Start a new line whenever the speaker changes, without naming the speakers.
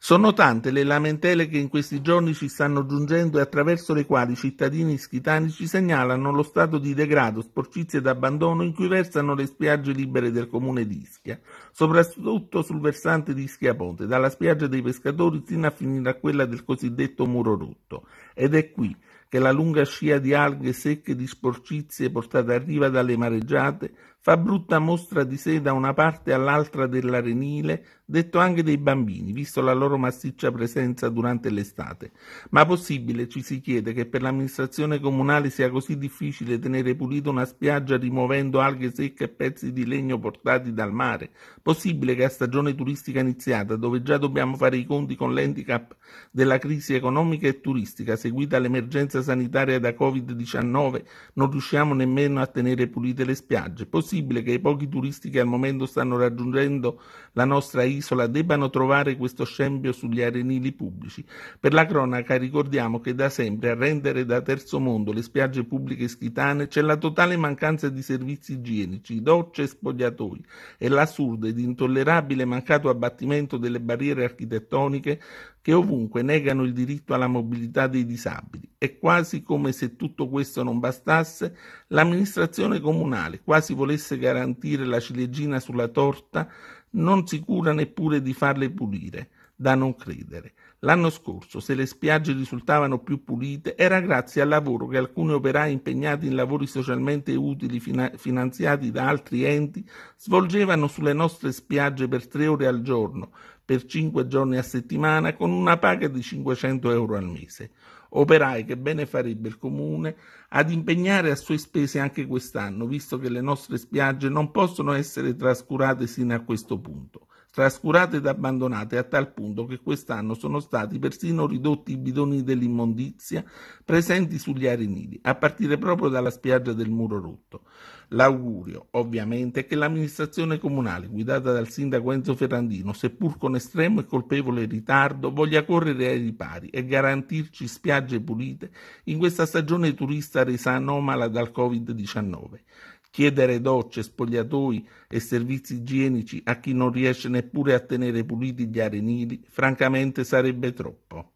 Sono tante le lamentele che in questi giorni ci stanno giungendo e attraverso le quali i cittadini ischitani ci segnalano lo stato di degrado, sporcizia ed abbandono in cui versano le spiagge libere del comune di Ischia, soprattutto sul versante di Ischia Ponte, dalla spiaggia dei pescatori fino a finire a quella del cosiddetto muro rotto. Ed è qui che la lunga scia di alghe secche di sporcizie portate a riva dalle mareggiate fa brutta mostra di sé da una parte all'altra dell'arenile, detto anche dei bambini, visto la loro massiccia presenza durante l'estate. Ma possibile, ci si chiede, che per l'amministrazione comunale sia così difficile tenere pulita una spiaggia rimuovendo alghe secche e pezzi di legno portati dal mare? Possibile che a stagione turistica iniziata, dove già dobbiamo fare i conti con l'handicap della crisi economica e turistica seguita all'emergenza sanitaria da Covid-19, non riusciamo nemmeno a tenere pulite le spiagge? Possibile possibile che i pochi turisti che al momento stanno raggiungendo la nostra isola debbano trovare questo scempio sugli arenili pubblici. Per la cronaca ricordiamo che da sempre a rendere da terzo mondo le spiagge pubbliche schitane c'è la totale mancanza di servizi igienici, docce e spogliatoi e l'assurdo ed intollerabile mancato abbattimento delle barriere architettoniche che ovunque negano il diritto alla mobilità dei disabili. È quasi come se tutto questo non bastasse, l'amministrazione comunale quasi volesse garantire la ciliegina sulla torta, non si cura neppure di farle pulire, da non credere. L'anno scorso, se le spiagge risultavano più pulite, era grazie al lavoro che alcuni operai impegnati in lavori socialmente utili fina- finanziati da altri enti svolgevano sulle nostre spiagge per tre ore al giorno, per 5 giorni a settimana con una paga di 500 euro al mese. Operai che bene farebbe il comune ad impegnare a sue spese anche quest'anno, visto che le nostre spiagge non possono essere trascurate sino a questo punto trascurate ed abbandonate a tal punto che quest'anno sono stati persino ridotti i bidoni dell'immondizia presenti sugli arenili, a partire proprio dalla spiaggia del muro rotto. L'augurio, ovviamente, è che l'amministrazione comunale, guidata dal sindaco Enzo Ferrandino, seppur con estremo e colpevole ritardo, voglia correre ai ripari e garantirci spiagge pulite in questa stagione turista resa anomala dal Covid-19 chiedere docce, spogliatoi e servizi igienici a chi non riesce neppure a tenere puliti gli arenili, francamente sarebbe troppo.